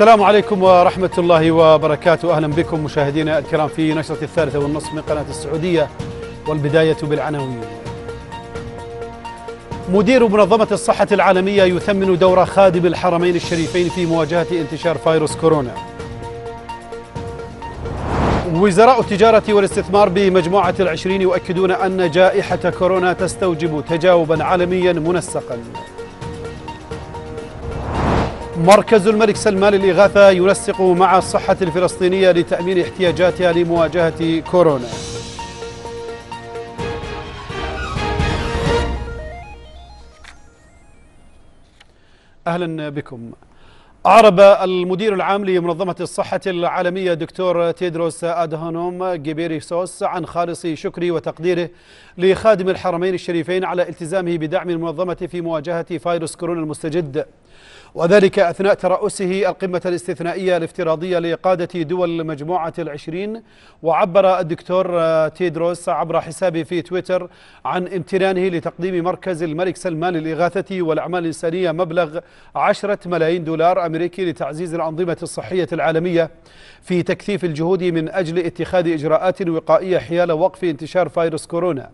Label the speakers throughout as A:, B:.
A: السلام عليكم ورحمة الله وبركاته أهلا بكم مشاهدينا الكرام في نشرة الثالثة والنصف من قناة السعودية والبداية بالعناوين مدير منظمة الصحة العالمية يثمن دور خادم الحرمين الشريفين في مواجهة انتشار فيروس كورونا وزراء التجارة والاستثمار بمجموعة العشرين يؤكدون أن جائحة كورونا تستوجب تجاوبا عالميا منسقا مركز الملك سلمان للإغاثة ينسق مع الصحة الفلسطينية لتأمين احتياجاتها لمواجهة كورونا أهلا بكم أعرب المدير العام لمنظمة الصحة العالمية دكتور تيدروس أدهانوم جيبيريسوس عن خالص شكري وتقديره لخادم الحرمين الشريفين على التزامه بدعم المنظمة في مواجهة فيروس كورونا المستجد وذلك أثناء ترأسه القمة الاستثنائية الافتراضية لقادة دول المجموعة العشرين وعبر الدكتور تيدروس عبر حسابه في تويتر عن امتنانه لتقديم مركز الملك سلمان للإغاثة والأعمال الإنسانية مبلغ عشرة ملايين دولار أمريكي لتعزيز الأنظمة الصحية العالمية في تكثيف الجهود من أجل اتخاذ إجراءات وقائية حيال وقف انتشار فيروس كورونا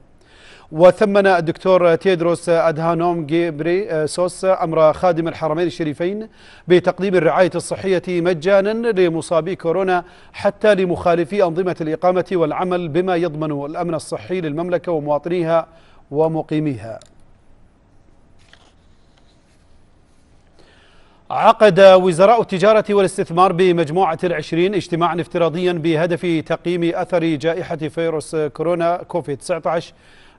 A: وثمن الدكتور تيدروس أدهانوم جيبري سوس أمر خادم الحرمين الشريفين بتقديم الرعاية الصحية مجانا لمصابي كورونا حتى لمخالفي أنظمة الإقامة والعمل بما يضمن الأمن الصحي للمملكة ومواطنيها ومقيميها عقد وزراء التجارة والاستثمار بمجموعة العشرين اجتماعا افتراضيا بهدف تقييم أثر جائحة فيروس كورونا كوفيد 19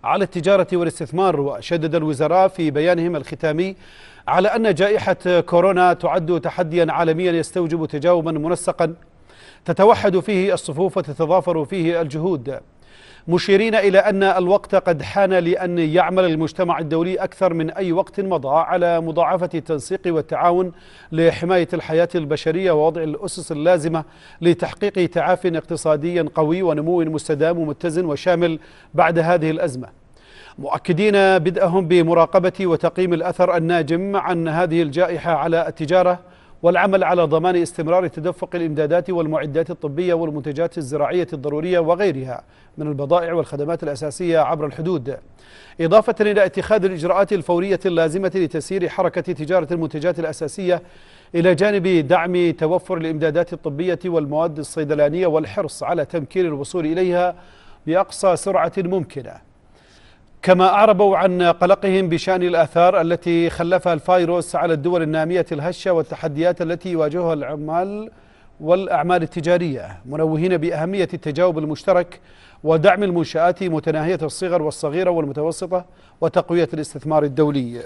A: على التجارة والاستثمار وشدد الوزراء في بيانهم الختامي على أن جائحة كورونا تعد تحديا عالميا يستوجب تجاوبا منسقا تتوحد فيه الصفوف وتتضافر فيه الجهود مشيرين إلى أن الوقت قد حان لأن يعمل المجتمع الدولي أكثر من أي وقت مضى على مضاعفة التنسيق والتعاون لحماية الحياة البشرية ووضع الأسس اللازمة لتحقيق تعاف اقتصادي قوي ونمو مستدام ومتزن وشامل بعد هذه الأزمة مؤكدين بدءهم بمراقبة وتقييم الأثر الناجم عن هذه الجائحة على التجارة والعمل على ضمان استمرار تدفق الإمدادات والمعدات الطبية والمنتجات الزراعية الضرورية وغيرها من البضائع والخدمات الأساسية عبر الحدود إضافة إلى اتخاذ الإجراءات الفورية اللازمة لتسيير حركة تجارة المنتجات الأساسية إلى جانب دعم توفر الإمدادات الطبية والمواد الصيدلانية والحرص على تمكين الوصول إليها بأقصى سرعة ممكنة كما أعربوا عن قلقهم بشأن الآثار التي خلفها الفيروس على الدول النامية الهشة والتحديات التي يواجهها العمال والأعمال التجارية منوهين بأهمية التجاوب المشترك ودعم المنشآت متناهية الصغر والصغيرة والمتوسطة وتقوية الاستثمار الدولي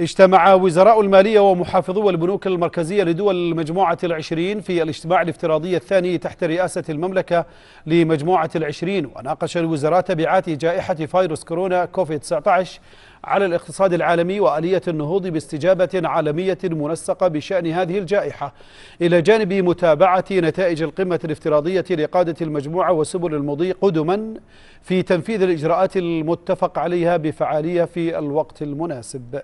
A: اجتمع وزراء المالية ومحافظو البنوك المركزية لدول المجموعة العشرين في الاجتماع الافتراضي الثاني تحت رئاسة المملكة لمجموعة العشرين وناقش الوزراء تبعات جائحة فيروس كورونا كوفيد 19 على الاقتصاد العالمي وآلية النهوض باستجابة عالمية منسقة بشأن هذه الجائحة إلى جانب متابعة نتائج القمة الافتراضية لقادة المجموعة وسبل المضي قدما في تنفيذ الإجراءات المتفق عليها بفعالية في الوقت المناسب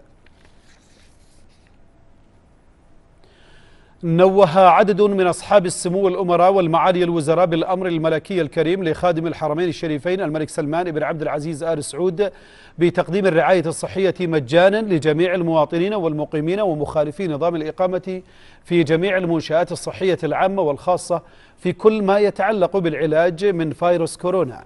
A: نوه عدد من أصحاب السمو الأمراء والمعالي الوزراء بالأمر الملكي الكريم لخادم الحرمين الشريفين الملك سلمان بن عبد العزيز آل سعود بتقديم الرعاية الصحية مجانا لجميع المواطنين والمقيمين ومخالفي نظام الإقامة في جميع المنشآت الصحية العامة والخاصة في كل ما يتعلق بالعلاج من فيروس كورونا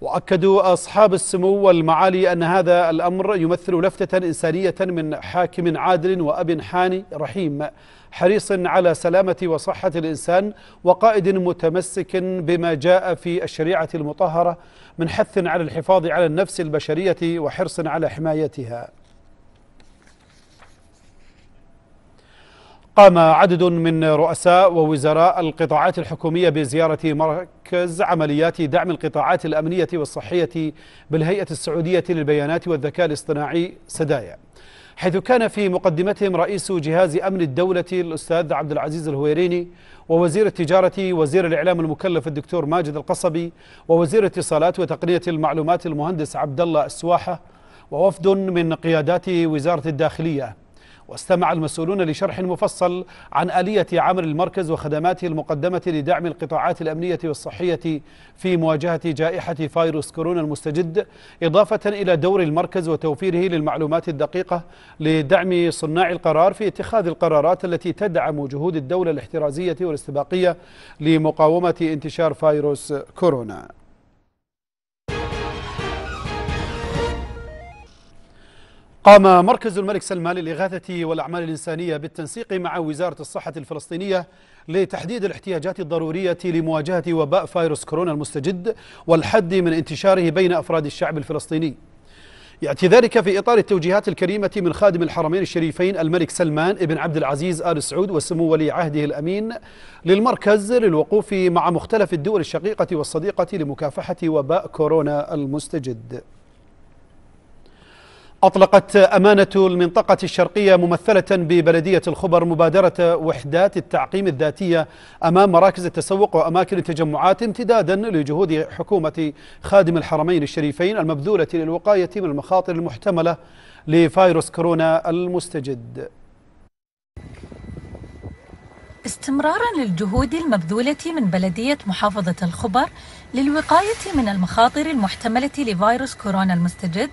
A: وأكد أصحاب السمو والمعالي أن هذا الأمر يمثل لفتة إنسانية من حاكم عادل وأب حاني رحيم حريص على سلامة وصحة الإنسان وقائد متمسك بما جاء في الشريعة المطهرة من حث على الحفاظ على النفس البشرية وحرص على حمايتها قام عدد من رؤساء ووزراء القطاعات الحكومية بزيارة مركز عمليات دعم القطاعات الأمنية والصحية بالهيئة السعودية للبيانات والذكاء الاصطناعي سدايا حيث كان في مقدمتهم رئيس جهاز أمن الدولة الأستاذ عبد العزيز الهويريني ووزير التجارة وزير الإعلام المكلف الدكتور ماجد القصبي ووزير اتصالات وتقنية المعلومات المهندس عبد الله السواحة ووفد من قيادات وزارة الداخلية واستمع المسؤولون لشرح مفصل عن آلية عمل المركز وخدماته المقدمة لدعم القطاعات الأمنية والصحية في مواجهة جائحة فيروس كورونا المستجد إضافة إلى دور المركز وتوفيره للمعلومات الدقيقة لدعم صناع القرار في اتخاذ القرارات التي تدعم جهود الدولة الاحترازية والاستباقية لمقاومة انتشار فيروس كورونا قام مركز الملك سلمان للإغاثة والأعمال الإنسانية بالتنسيق مع وزارة الصحة الفلسطينية لتحديد الاحتياجات الضرورية لمواجهة وباء فيروس كورونا المستجد والحد من انتشاره بين أفراد الشعب الفلسطيني يأتي ذلك في إطار التوجيهات الكريمة من خادم الحرمين الشريفين الملك سلمان بن عبد العزيز آل سعود وسمو ولي عهده الأمين للمركز للوقوف مع مختلف الدول الشقيقة والصديقة لمكافحة وباء كورونا المستجد أطلقت أمانة المنطقة الشرقية ممثلة ببلدية الخبر مبادرة وحدات التعقيم الذاتية أمام مراكز التسوق وأماكن التجمعات امتدادا لجهود حكومة خادم الحرمين الشريفين المبذولة للوقاية من المخاطر المحتملة لفيروس كورونا المستجد
B: استمرارا للجهود المبذولة من بلدية محافظة الخبر للوقاية من المخاطر المحتملة لفيروس كورونا المستجد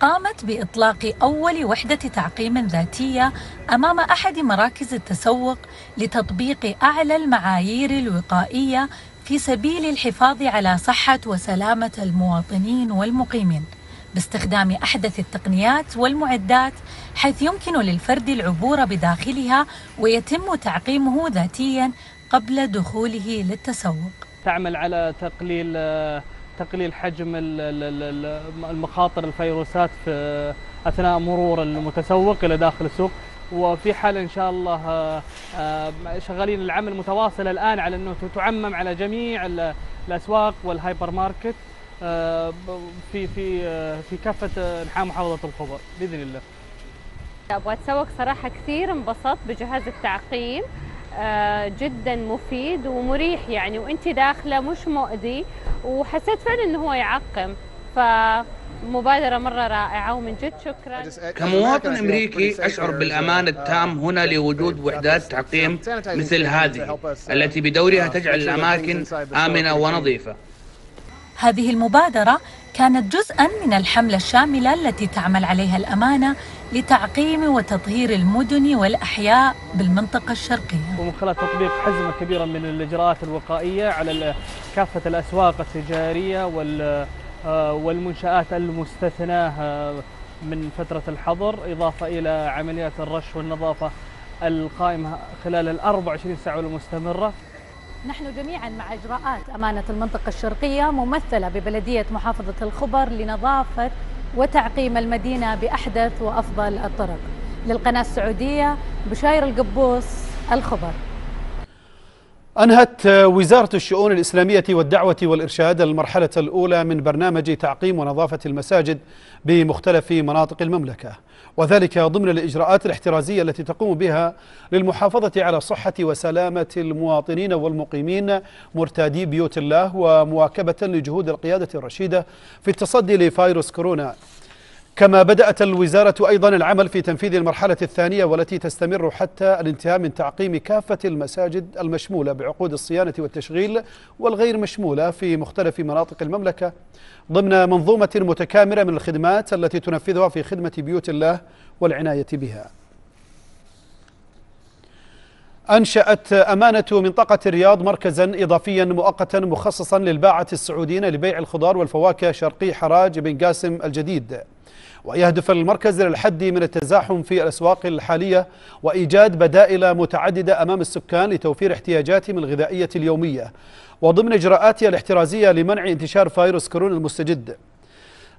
B: قامت بإطلاق أول وحدة تعقيم ذاتية أمام أحد مراكز التسوق لتطبيق أعلى المعايير الوقائية في سبيل الحفاظ على صحة وسلامة المواطنين والمقيمين باستخدام أحدث التقنيات والمعدات حيث يمكن للفرد العبور بداخلها ويتم تعقيمه ذاتيا قبل دخوله للتسوق
C: تعمل على تقليل آه، تقليل حجم المخاطر الفيروسات في اثناء مرور المتسوق الى داخل السوق وفي حال ان شاء الله آه، آه، شغالين العمل متواصل الان على انه تعمم على جميع الاسواق والهايبر ماركت آه، في في في كافه انحاء محافظه الخبر باذن الله.
B: ابغى اتسوق صراحه كثير انبسطت بجهاز التعقيم آه، جدا مفيد ومريح يعني وانت داخله مش مؤذي وحسيت فعلا انه هو يعقم فمبادره مره رائعه ومن جد
C: شكرا كمواطن امريكي اشعر بالامان uh, التام هنا لوجود وحدات تعقيم مثل هذه uh, التي بدورها uh, تجعل الاماكن امنه ونظيفه
B: هذه المبادره كانت جزءا من الحمله الشامله التي تعمل عليها الامانه لتعقيم وتطهير المدن والأحياء بالمنطقة
C: الشرقية ومن خلال تطبيق حزمة كبيرة من الإجراءات الوقائية على كافة الأسواق التجارية آه، والمنشآت المستثناة آه، من فترة الحظر إضافة إلى عمليات الرش والنظافة القائمة خلال ال 24 ساعة المستمرة
B: نحن جميعا مع إجراءات أمانة المنطقة الشرقية ممثلة ببلدية محافظة الخبر لنظافة وتعقيم المدينة بأحدث وأفضل الطرق للقناة السعودية بشاير القبوس الخبر
A: أنهت وزارة الشؤون الإسلامية والدعوة والإرشاد المرحلة الأولى من برنامج تعقيم ونظافة المساجد بمختلف مناطق المملكة وذلك ضمن الإجراءات الاحترازية التي تقوم بها للمحافظة على صحة وسلامة المواطنين والمقيمين مرتادي بيوت الله ومواكبة لجهود القيادة الرشيدة في التصدي لفيروس كورونا كما بدأت الوزارة أيضا العمل في تنفيذ المرحلة الثانية والتي تستمر حتى الانتهاء من تعقيم كافة المساجد المشمولة بعقود الصيانة والتشغيل والغير مشمولة في مختلف مناطق المملكة ضمن منظومة متكاملة من الخدمات التي تنفذها في خدمة بيوت الله والعناية بها أنشأت أمانة منطقة الرياض مركزا إضافيا مؤقتا مخصصا للباعة السعوديين لبيع الخضار والفواكه شرقي حراج بن قاسم الجديد ويهدف المركز إلى الحد من التزاحم في الأسواق الحالية وإيجاد بدائل متعددة أمام السكان لتوفير احتياجاتهم الغذائية اليومية وضمن إجراءاتها الاحترازية لمنع انتشار فيروس كورونا المستجد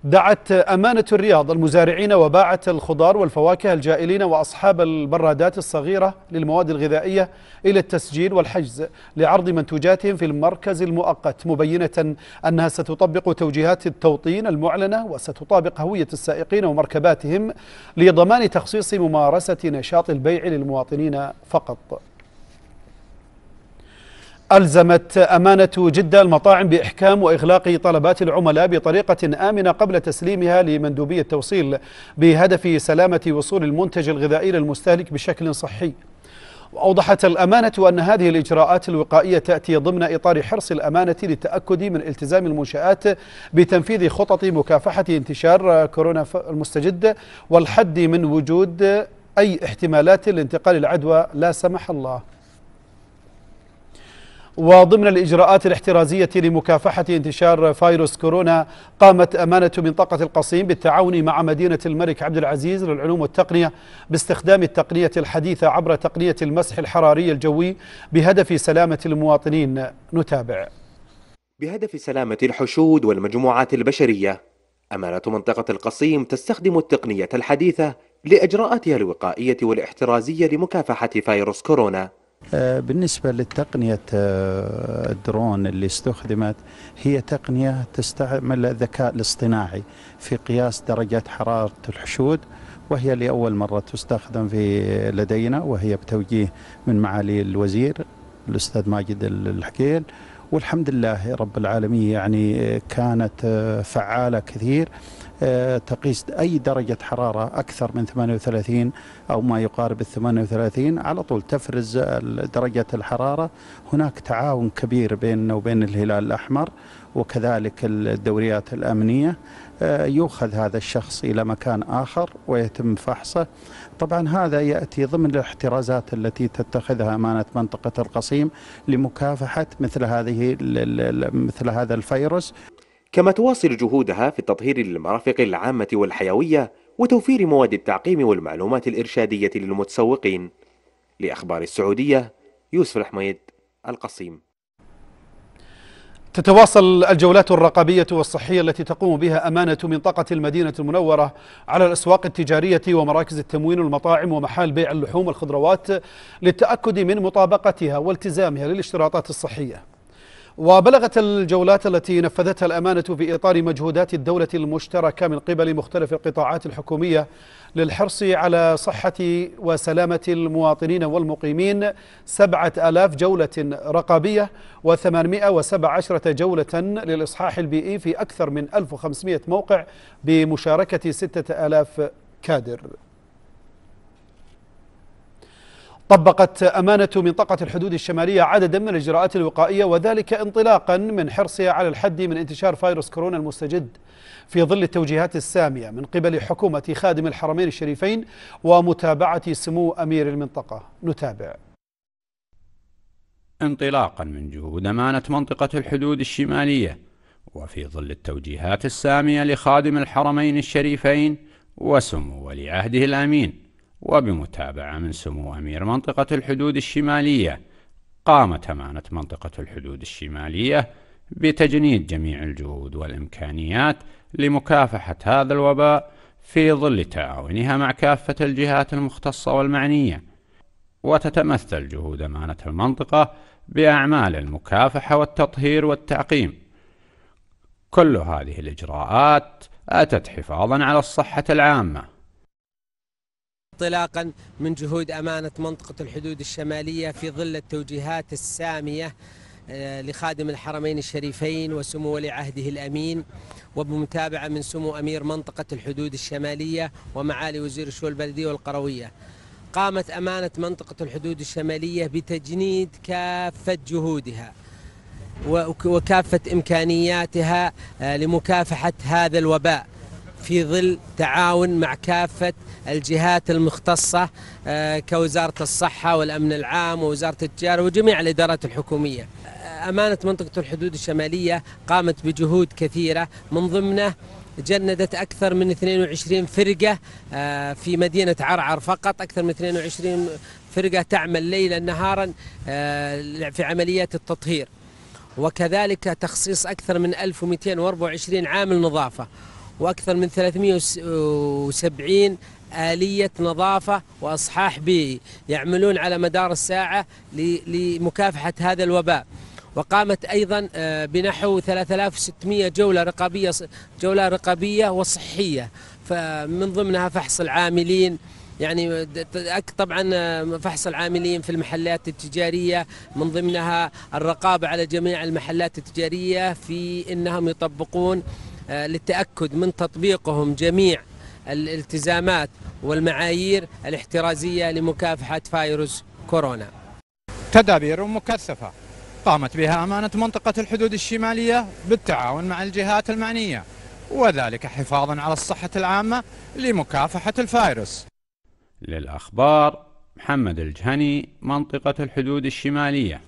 A: دعت أمانة الرياض المزارعين وباعة الخضار والفواكه الجائلين وأصحاب البرادات الصغيرة للمواد الغذائية إلى التسجيل والحجز لعرض منتوجاتهم في المركز المؤقت مبينة أنها ستطبق توجيهات التوطين المعلنة وستطابق هوية السائقين ومركباتهم لضمان تخصيص ممارسة نشاط البيع للمواطنين فقط ألزمت أمانة جدة المطاعم بإحكام وإغلاق طلبات العملاء بطريقة آمنة قبل تسليمها لمندوبي التوصيل بهدف سلامة وصول المنتج الغذائي للمستهلك بشكل صحي وأوضحت الأمانة أن هذه الإجراءات الوقائية تأتي ضمن إطار حرص الأمانة للتأكد من التزام المنشآت بتنفيذ خطط مكافحة انتشار كورونا المستجد والحد من وجود أي احتمالات لانتقال العدوى لا سمح الله وضمن الإجراءات الاحترازية لمكافحة انتشار فيروس كورونا قامت أمانة منطقة القصيم بالتعاون مع مدينة الملك عبد العزيز للعلوم والتقنية باستخدام التقنية الحديثة عبر تقنية المسح الحراري الجوي بهدف سلامة المواطنين نتابع
C: بهدف سلامة الحشود والمجموعات البشرية أمانة منطقة القصيم تستخدم التقنية الحديثة لإجراءاتها الوقائية والاحترازية لمكافحة فيروس كورونا
A: آه، بالنسبة لتقنية آه، الدرون اللي استخدمت هي تقنية تستعمل الذكاء الاصطناعي في قياس درجة حرارة الحشود وهي لأول مرة تستخدم في لدينا وهي بتوجيه من معالي الوزير الأستاذ ماجد الحكيل والحمد لله رب العالمين يعني آه، كانت فعالة كثير آه، تقيس أي درجة حرارة أكثر من 38 أو ما يقارب ال 38 على طول تفرز درجة الحرارة هناك تعاون كبير بيننا وبين الهلال الأحمر وكذلك الدوريات الأمنية آه، يؤخذ هذا الشخص إلى مكان آخر ويتم فحصه طبعا هذا يأتي ضمن الاحترازات التي تتخذها أمانة منطقة القصيم لمكافحة مثل هذه مثل هذا الفيروس
C: كما تواصل جهودها في التطهير للمرافق العامة والحيوية وتوفير مواد التعقيم والمعلومات الإرشادية للمتسوقين لأخبار السعودية يوسف الحميد القصيم
A: تتواصل الجولات الرقابية والصحية التي تقوم بها أمانة منطقة المدينة المنورة على الأسواق التجارية ومراكز التموين والمطاعم ومحال بيع اللحوم والخضروات للتأكد من مطابقتها والتزامها للاشتراطات الصحية وبلغت الجولات التي نفذتها الأمانة في إطار مجهودات الدولة المشتركة من قبل مختلف القطاعات الحكومية للحرص على صحة وسلامة المواطنين والمقيمين سبعة آلاف جولة رقابية وثمانمائة وسبع عشرة جولة للإصحاح البيئي في أكثر من 1500 موقع بمشاركة ستة آلاف كادر طبقت أمانة منطقة الحدود الشمالية عددا من الإجراءات الوقائية وذلك انطلاقا من حرصها على الحد من انتشار فيروس كورونا المستجد في ظل التوجيهات السامية من قبل حكومة خادم الحرمين الشريفين ومتابعة سمو أمير المنطقة نتابع انطلاقا من جهود أمانة منطقة الحدود الشمالية
B: وفي ظل التوجيهات
A: السامية لخادم الحرمين الشريفين وسمو ولي عهده الأمين وبمتابعة من سمو أمير منطقة الحدود الشمالية قامت أمانة منطقة الحدود الشمالية بتجنيد جميع الجهود والإمكانيات لمكافحة هذا الوباء في ظل تعاونها مع كافة الجهات المختصة والمعنية وتتمثل جهود أمانة المنطقة بأعمال المكافحة والتطهير والتعقيم كل هذه الإجراءات أتت حفاظا على الصحة العامة
C: انطلاقا من جهود أمانة منطقة الحدود الشمالية في ظل التوجيهات السامية آه، لخادم الحرمين الشريفين وسمو ولي عهده الأمين وبمتابعة من سمو أمير منطقة الحدود الشمالية ومعالي وزير الشؤون البلدية والقروية قامت أمانة منطقة الحدود الشمالية بتجنيد كافة جهودها وكافة إمكانياتها آه، لمكافحة هذا الوباء في ظل تعاون مع كافة الجهات المختصة آه، كوزارة الصحة والأمن العام ووزارة التجارة وجميع الإدارات الحكومية آه، أمانة منطقة الحدود الشمالية قامت بجهود كثيرة من ضمنه جندت أكثر من 22 فرقة آه، في مدينة عرعر فقط أكثر من 22 فرقة تعمل ليلا نهارا في عمليات التطهير وكذلك تخصيص أكثر من 1224 عامل نظافة واكثر من 370 آلية نظافة وإصحاح بيئي يعملون على مدار الساعة لمكافحة هذا الوباء وقامت أيضا آه، بنحو 3600 جولة رقابية جولة رقابية وصحية فمن ضمنها فحص العاملين يعني طبعا آه، فحص العاملين في المحلات التجارية من ضمنها الرقابة على جميع المحلات التجارية في أنهم يطبقون آه، للتأكد من تطبيقهم جميع الالتزامات والمعايير الاحترازية لمكافحة فيروس كورونا
A: تدابير مكثفة قامت بها أمانة منطقة الحدود الشمالية بالتعاون مع الجهات المعنية وذلك حفاظا على الصحة العامة لمكافحة الفيروس للأخبار محمد الجهني منطقة الحدود الشمالية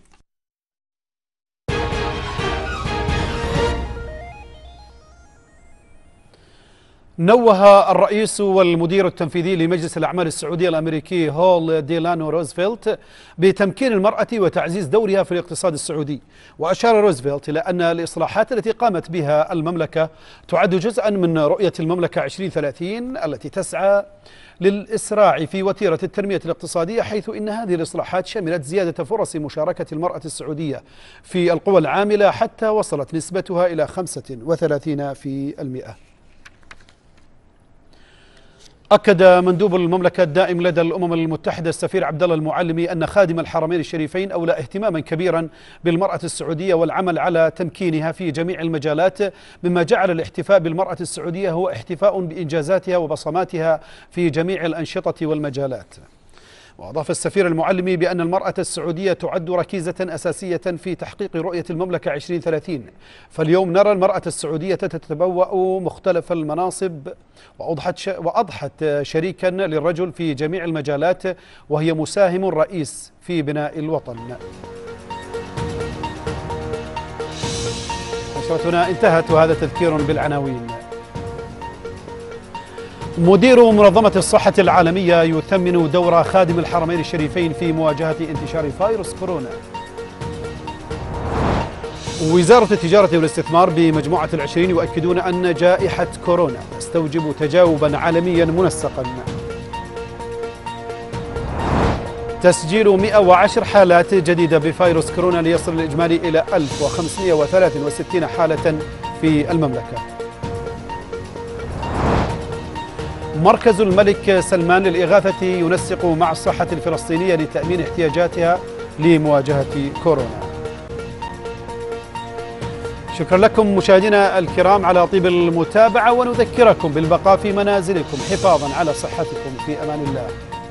A: نوه الرئيس والمدير التنفيذي لمجلس الأعمال السعودية الأمريكي هول ديلانو روزفلت بتمكين المرأة وتعزيز دورها في الاقتصاد السعودي وأشار روزفلت إلى أن الإصلاحات التي قامت بها المملكة تعد جزءا من رؤية المملكة 2030 التي تسعى للإسراع في وتيرة التنمية الاقتصادية حيث إن هذه الإصلاحات شملت زيادة فرص مشاركة المرأة السعودية في القوى العاملة حتى وصلت نسبتها إلى 35% أكد مندوب المملكة الدائم لدى الأمم المتحدة السفير عبد الله المعلمي أن خادم الحرمين الشريفين أولى اهتماما كبيرا بالمرأة السعودية والعمل على تمكينها في جميع المجالات مما جعل الاحتفاء بالمرأة السعودية هو احتفاء بإنجازاتها وبصماتها في جميع الأنشطة والمجالات وأضاف السفير المعلمي بأن المرأة السعودية تعد ركيزة أساسية في تحقيق رؤية المملكة 2030 فاليوم نرى المرأة السعودية تتبوأ مختلف المناصب وأضحت, ش... وأضحت شريكا للرجل في جميع المجالات وهي مساهم رئيس في بناء الوطن نشرتنا انتهت وهذا تذكير بالعناوين مدير منظمة الصحة العالمية يثمن دور خادم الحرمين الشريفين في مواجهة انتشار فيروس كورونا وزارة التجارة والاستثمار بمجموعة العشرين يؤكدون أن جائحة كورونا تستوجب تجاوبا عالميا منسقا تسجيل 110 حالات جديدة بفيروس كورونا ليصل الإجمالي إلى 1563 حالة في المملكة مركز الملك سلمان للإغاثة ينسق مع الصحة الفلسطينية لتأمين احتياجاتها لمواجهة كورونا شكرا لكم مشاهدينا الكرام على طيب المتابعة ونذكركم بالبقاء في منازلكم حفاظا على صحتكم في أمان الله